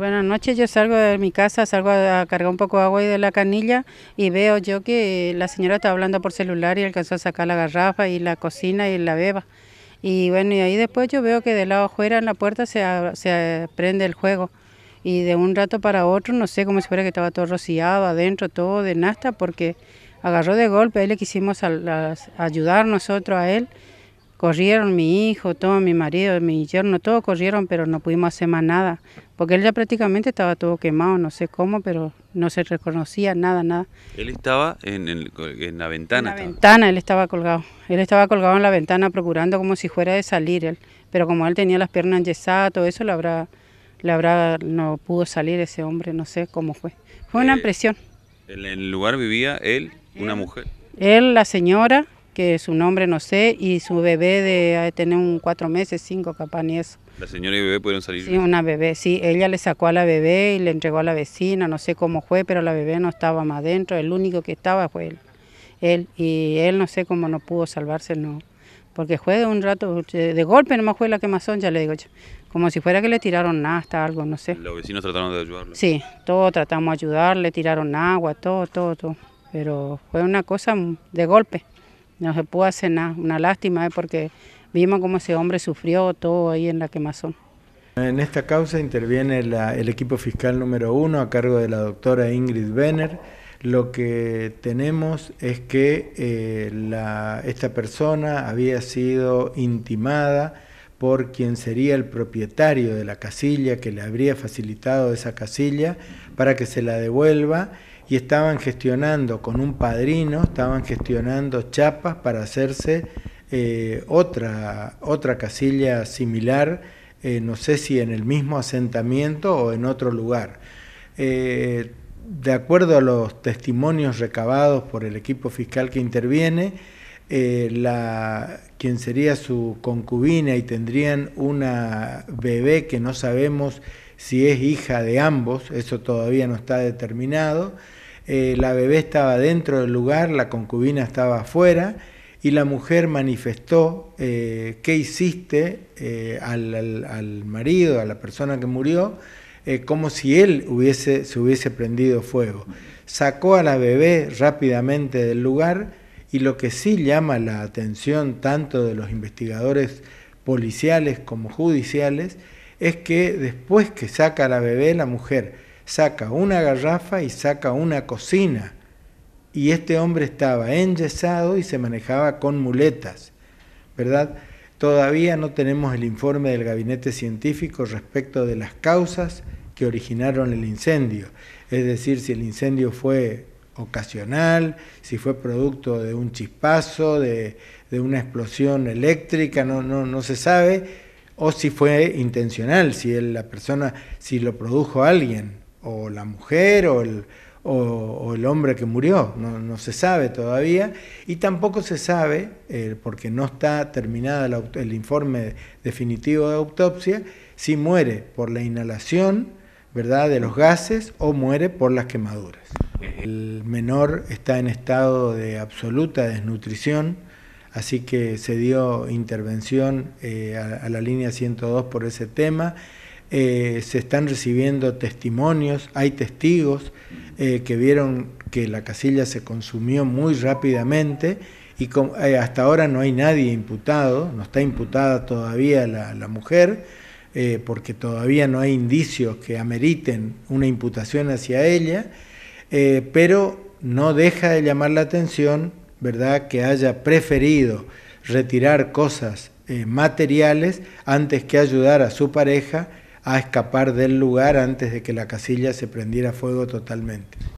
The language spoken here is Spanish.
Buenas noches, yo salgo de mi casa, salgo a cargar un poco de agua y de la canilla y veo yo que la señora está hablando por celular y alcanzó a sacar la garrafa y la cocina y la beba. Y bueno, y ahí después yo veo que de lado afuera en la puerta se, se prende el juego. Y de un rato para otro, no sé, cómo se fuera que estaba todo rociado adentro, todo de nasta, porque agarró de golpe, ahí le quisimos ayudar nosotros a él corrieron mi hijo, todo mi marido, mi yerno, todos corrieron, pero no pudimos hacer más nada, porque él ya prácticamente estaba todo quemado, no sé cómo, pero no se reconocía nada, nada. Él estaba en, la ventana. En la ventana, él estaba colgado. Él estaba colgado en la ventana procurando como si fuera de salir él, pero como él tenía las piernas yesadas, todo eso, la habrá, la habrá, no pudo salir ese hombre, no sé cómo fue. Fue una impresión. Eh, en el lugar vivía él, una mujer. Él, la señora, que su nombre no sé, y su bebé de tener un cuatro meses, cinco capaz ni eso. ¿La señora y bebé pudieron salir? Sí, una bebé, sí. Ella le sacó a la bebé y le entregó a la vecina, no sé cómo fue, pero la bebé no estaba más adentro el único que estaba fue él. él y él no sé cómo no pudo salvarse, no. Porque fue de un rato, de golpe nomás fue la quemazón, ya le digo Como si fuera que le tiraron hasta algo, no sé. ¿Los vecinos trataron de ayudarlo? Sí, todos tratamos de ayudarle, tiraron agua, todo, todo, todo. Pero fue una cosa de golpe. No se pudo hacer nada, una lástima, ¿eh? porque vimos cómo ese hombre sufrió todo ahí en la quemazón. En esta causa interviene el equipo fiscal número uno a cargo de la doctora Ingrid Benner. Lo que tenemos es que eh, esta persona había sido intimada por quien sería el propietario de la casilla, que le habría facilitado esa casilla para que se la devuelva y estaban gestionando con un padrino, estaban gestionando chapas para hacerse eh, otra, casilla similar, eh, no sé si en el mismo asentamiento o en otro lugar. Eh, de acuerdo a los testimonios recabados por el equipo fiscal que interviene, quien sería su concubina y tendrían una bebé que no sabemos si es hija de ambos, eso todavía no está determinado. Eh, la bebé estaba dentro del lugar, la concubina estaba afuera, y la mujer manifestó eh, qué hiciste eh, al, al, marido, a la persona que murió, como si él hubiese, se hubiese prendido fuego. Sacó a la bebé rápidamente del lugar y lo que sí llama la atención tanto de los investigadores policiales como judiciales es que después que saca a la bebé, la mujer saca una garrafa y saca una cocina. Y este hombre estaba enyesado y se manejaba con muletas, ¿verdad? Todavía no tenemos el informe del gabinete científico respecto de las causas que originaron el incendio, es decir, si el incendio fue ocasional, si fue producto de un chispazo, de, de una explosión eléctrica, no, no, no se sabe, o si fue intencional, si la persona, si lo produjo alguien, o la mujer o el, hombre que murió, no, se sabe todavía, y tampoco se sabe, eh, porque no está terminada el informe definitivo de autopsia, si muere por la inhalación ¿verdad? de los gases o muere por las quemaduras. El menor está en estado de absoluta desnutrición, así que se dio intervención eh, a, a la línea 102 por ese tema. Eh, se están recibiendo testimonios, hay testigos eh, que vieron que la casilla se consumió muy rápidamente y eh, hasta ahora no hay nadie imputado, no está imputada todavía la, la mujer, porque todavía no hay indicios que ameriten una imputación hacia ella, pero no deja de llamar la atención, ¿verdad?, que haya preferido retirar cosas materiales antes que ayudar a su pareja a escapar del lugar antes de que la casilla se prendiera fuego totalmente.